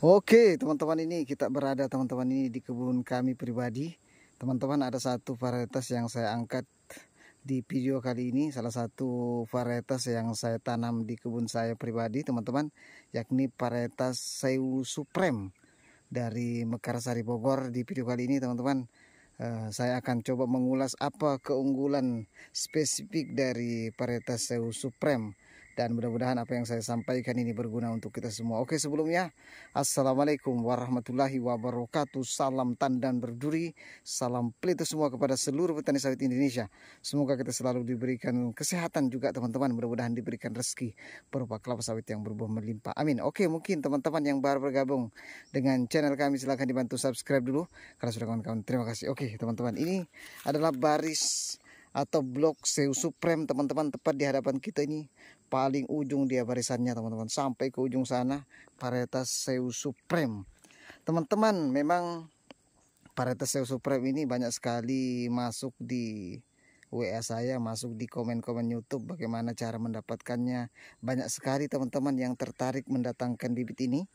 Oke teman-teman ini kita berada teman-teman ini di kebun kami pribadi Teman-teman ada satu varietas yang saya angkat di video kali ini Salah satu varietas yang saya tanam di kebun saya pribadi teman-teman Yakni varietas Sewu Supreme dari Mekarsari Bogor Di video kali ini teman-teman eh, saya akan coba mengulas apa keunggulan spesifik dari varietas Sewu Supreme dan mudah-mudahan apa yang saya sampaikan ini berguna untuk kita semua. Oke sebelumnya, Assalamualaikum warahmatullahi wabarakatuh. Salam tandan berduri, salam pelita semua kepada seluruh petani sawit Indonesia. Semoga kita selalu diberikan kesehatan juga teman-teman. Mudah-mudahan diberikan rezeki berupa kelapa sawit yang berbuah melimpah. Amin. Oke mungkin teman-teman yang baru bergabung dengan channel kami silahkan dibantu subscribe dulu. Karena sudah kawan-kawan terima kasih. Oke teman-teman ini adalah baris atau blok Zeus Supreme teman-teman tepat di hadapan kita ini paling ujung dia barisannya teman-teman sampai ke ujung sana varietas Zeus Supreme teman-teman memang varietas Zeus Supreme ini banyak sekali masuk di WA saya masuk di komen-komen YouTube bagaimana cara mendapatkannya. Banyak sekali teman-teman yang tertarik mendatangkan bibit ini.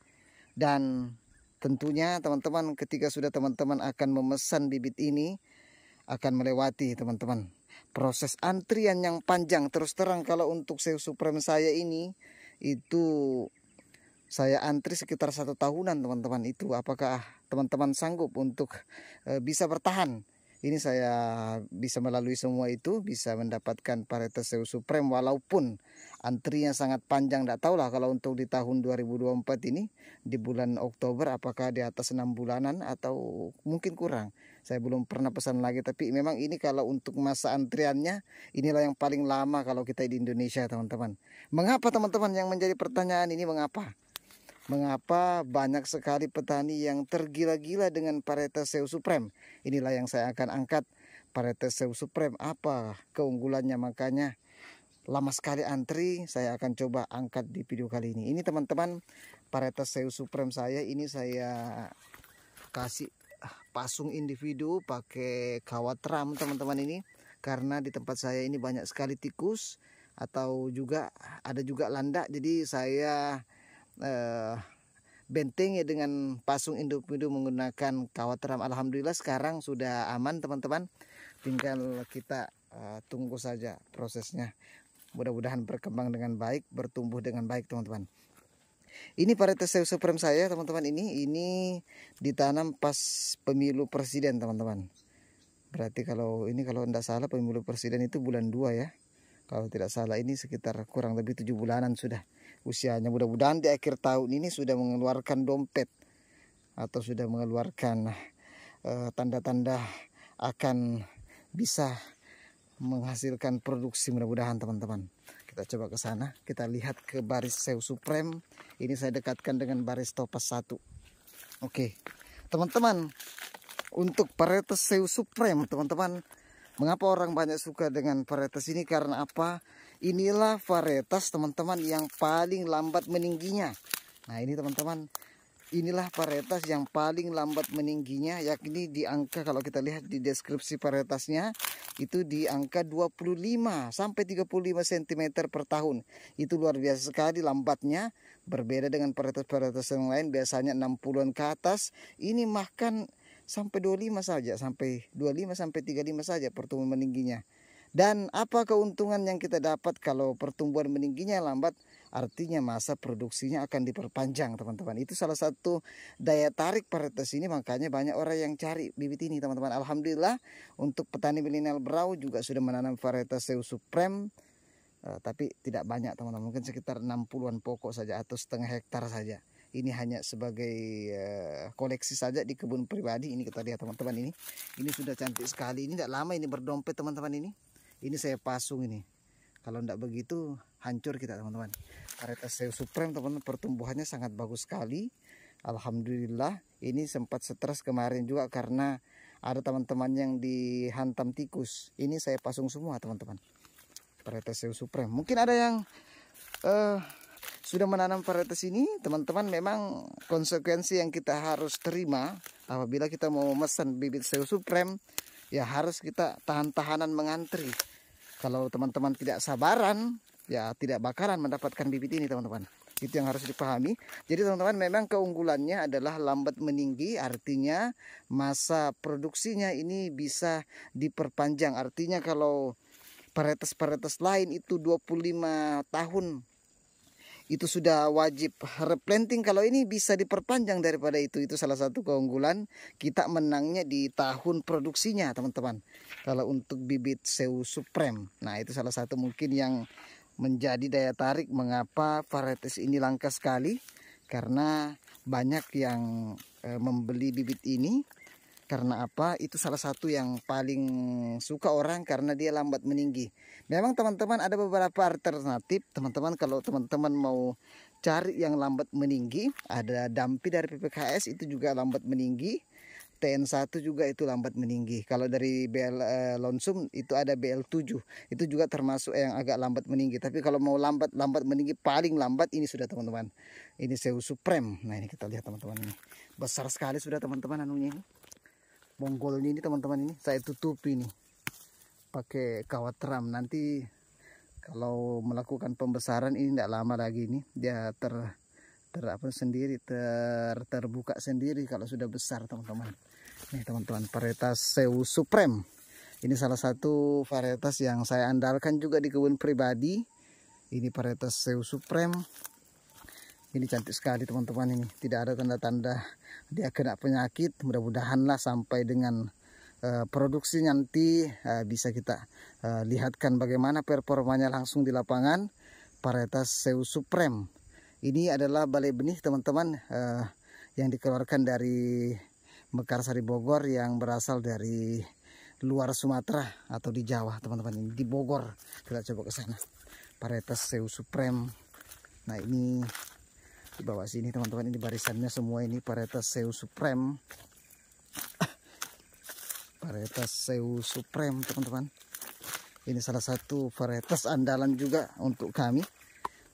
Dan tentunya teman-teman ketika sudah teman-teman akan memesan bibit ini akan melewati teman-teman proses antrian yang panjang terus terang kalau untuk Seus Supreme saya ini itu saya antri sekitar satu tahunan teman-teman itu apakah teman-teman sanggup untuk eh, bisa bertahan ini saya bisa melalui semua itu bisa mendapatkan varietas Sewu Supreme walaupun antrinya sangat panjang tidak lah kalau untuk di tahun 2024 ini di bulan Oktober apakah di atas enam bulanan atau mungkin kurang saya belum pernah pesan lagi tapi memang ini kalau untuk masa antriannya inilah yang paling lama kalau kita di Indonesia teman-teman mengapa teman-teman yang menjadi pertanyaan ini mengapa Mengapa banyak sekali petani yang tergila-gila dengan varietas Seu Supreme? Inilah yang saya akan angkat. Varietas Seu Supreme apa keunggulannya makanya lama sekali antri, saya akan coba angkat di video kali ini. Ini teman-teman varietas Seu Supreme saya ini saya kasih ah, pasung individu pakai kawat ram teman-teman ini karena di tempat saya ini banyak sekali tikus atau juga ada juga landak jadi saya uh, eh, benteng ya dengan pasung induk-induk menggunakan kawat teram. Alhamdulillah sekarang sudah aman teman-teman. Tinggal kita uh, tunggu saja prosesnya. Mudah-mudahan berkembang dengan baik, bertumbuh dengan baik teman-teman. Ini varietas sayur Supreme saya teman-teman ini ini ditanam pas pemilu presiden teman-teman. Berarti kalau ini kalau tidak salah pemilu presiden itu bulan 2 ya kalau tidak salah ini sekitar kurang lebih tujuh bulanan sudah usianya mudah-mudahan di akhir tahun ini sudah mengeluarkan dompet atau sudah mengeluarkan eh, tanda-tanda uh, akan bisa menghasilkan produksi mudah-mudahan teman-teman kita coba ke sana kita lihat ke baris Seu Supreme ini saya dekatkan dengan baris topas 1 oke teman-teman untuk Pareto Seu Supreme teman-teman Mengapa orang banyak suka dengan varietas ini? Karena apa? Inilah varietas teman-teman yang paling lambat meningginya. Nah ini teman-teman, inilah varietas yang paling lambat meningginya, yakni di angka kalau kita lihat di deskripsi varietasnya, itu di angka 25 sampai 35 cm per tahun. Itu luar biasa sekali lambatnya, berbeda dengan varietas-varietas yang lain biasanya 60-an ke atas. Ini makan sampai 25 saja sampai 25 sampai 35 saja pertumbuhan meningginya. Dan apa keuntungan yang kita dapat kalau pertumbuhan meningginya lambat? Artinya masa produksinya akan diperpanjang teman-teman. Itu salah satu daya tarik varietas ini makanya banyak orang yang cari bibit ini teman-teman. Alhamdulillah untuk petani milenial Brau juga sudah menanam varietas Seu Supreme. Uh, tapi tidak banyak teman-teman mungkin sekitar 60-an pokok saja atau setengah hektar saja ini hanya sebagai uh, koleksi saja di kebun pribadi ini kita lihat teman-teman ini ini sudah cantik sekali ini tidak lama ini berdompet teman-teman ini ini saya pasung ini kalau tidak begitu hancur kita teman-teman varietas saya supreme teman-teman pertumbuhannya sangat bagus sekali Alhamdulillah ini sempat stres kemarin juga karena ada teman-teman yang dihantam tikus ini saya pasung semua teman-teman varietas saya supreme mungkin ada yang uh, sudah menanam varietas ini, teman-teman memang konsekuensi yang kita harus terima apabila kita mau memesan bibit sewu supreme, ya harus kita tahan-tahanan mengantri. Kalau teman-teman tidak sabaran, ya tidak bakaran mendapatkan bibit ini teman-teman. Itu yang harus dipahami. Jadi teman-teman memang keunggulannya adalah lambat meninggi artinya masa produksinya ini bisa diperpanjang. Artinya kalau varietas-varietas lain itu 25 tahun itu sudah wajib replanting kalau ini bisa diperpanjang daripada itu itu salah satu keunggulan kita menangnya di tahun produksinya teman-teman kalau untuk bibit seu supreme nah itu salah satu mungkin yang menjadi daya tarik mengapa varietas ini langka sekali karena banyak yang eh, membeli bibit ini karena apa? Itu salah satu yang paling suka orang karena dia lambat meninggi. Memang teman-teman ada beberapa alternatif. Teman-teman kalau teman-teman mau cari yang lambat meninggi, ada Dampi dari PPKS itu juga lambat meninggi. TN1 juga itu lambat meninggi. Kalau dari BL e, eh, Lonsum itu ada BL7. Itu juga termasuk yang agak lambat meninggi. Tapi kalau mau lambat lambat meninggi paling lambat ini sudah teman-teman. Ini Seu Supreme. Nah ini kita lihat teman-teman ini. Besar sekali sudah teman-teman anunya ini bonggolnya ini teman-teman ini saya tutupi nih pakai kawat ram nanti kalau melakukan pembesaran ini tidak lama lagi ini dia ter ter apa sendiri ter terbuka sendiri kalau sudah besar teman-teman nih teman-teman varietas sewu Supreme ini salah satu varietas yang saya andalkan juga di kebun pribadi ini varietas sewu Supreme ini cantik sekali teman-teman ini tidak ada tanda-tanda dia kena penyakit mudah mudahanlah sampai dengan eh, produksi nanti eh, bisa kita eh, lihatkan bagaimana performanya langsung di lapangan varietas Seu Supreme ini adalah balai benih teman-teman yang dikeluarkan dari Mekarsari Bogor yang berasal dari luar Sumatera atau di Jawa teman-teman ini di Bogor kita coba ke sana varietas Seu Supreme nah ini di bawah sini teman-teman ini barisannya semua ini varietas Seu Supreme varietas Seu Supreme teman-teman ini salah satu varietas andalan juga untuk kami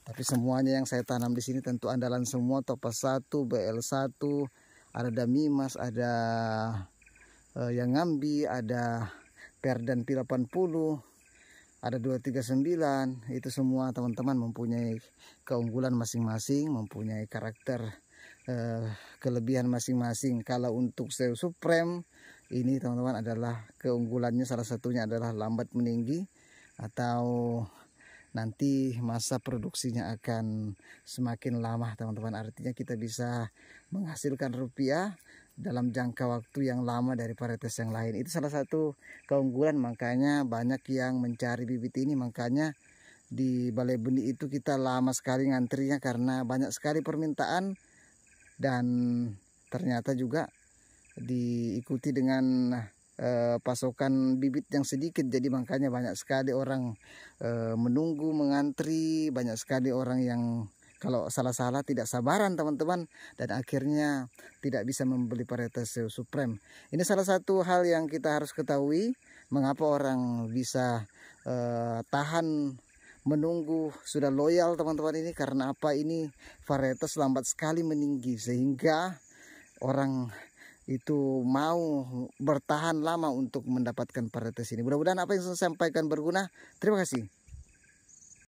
tapi semuanya yang saya tanam di sini tentu andalan semua topas 1 BL1 ada Damimas ada uh, yang ngambi ada Perdan P80 ada 239 itu semua teman-teman mempunyai keunggulan masing-masing mempunyai karakter eh, kelebihan masing-masing kalau untuk Seo Supreme ini teman-teman adalah keunggulannya salah satunya adalah lambat meninggi atau nanti masa produksinya akan semakin lama teman-teman artinya kita bisa menghasilkan rupiah dalam jangka waktu yang lama dari varietas yang lain. Itu salah satu keunggulan makanya banyak yang mencari bibit ini makanya di Balai Benih itu kita lama sekali ngantrinya karena banyak sekali permintaan dan ternyata juga diikuti dengan eh, pasokan bibit yang sedikit jadi makanya banyak sekali orang eh, menunggu mengantri banyak sekali orang yang kalau salah-salah tidak sabaran teman-teman dan akhirnya tidak bisa membeli varietas Supreme. Ini salah satu hal yang kita harus ketahui mengapa orang bisa eh, tahan menunggu sudah loyal teman-teman ini karena apa ini varietas lambat sekali meninggi sehingga orang itu mau bertahan lama untuk mendapatkan varietas ini. Mudah-mudahan apa yang saya sampaikan berguna. Terima kasih.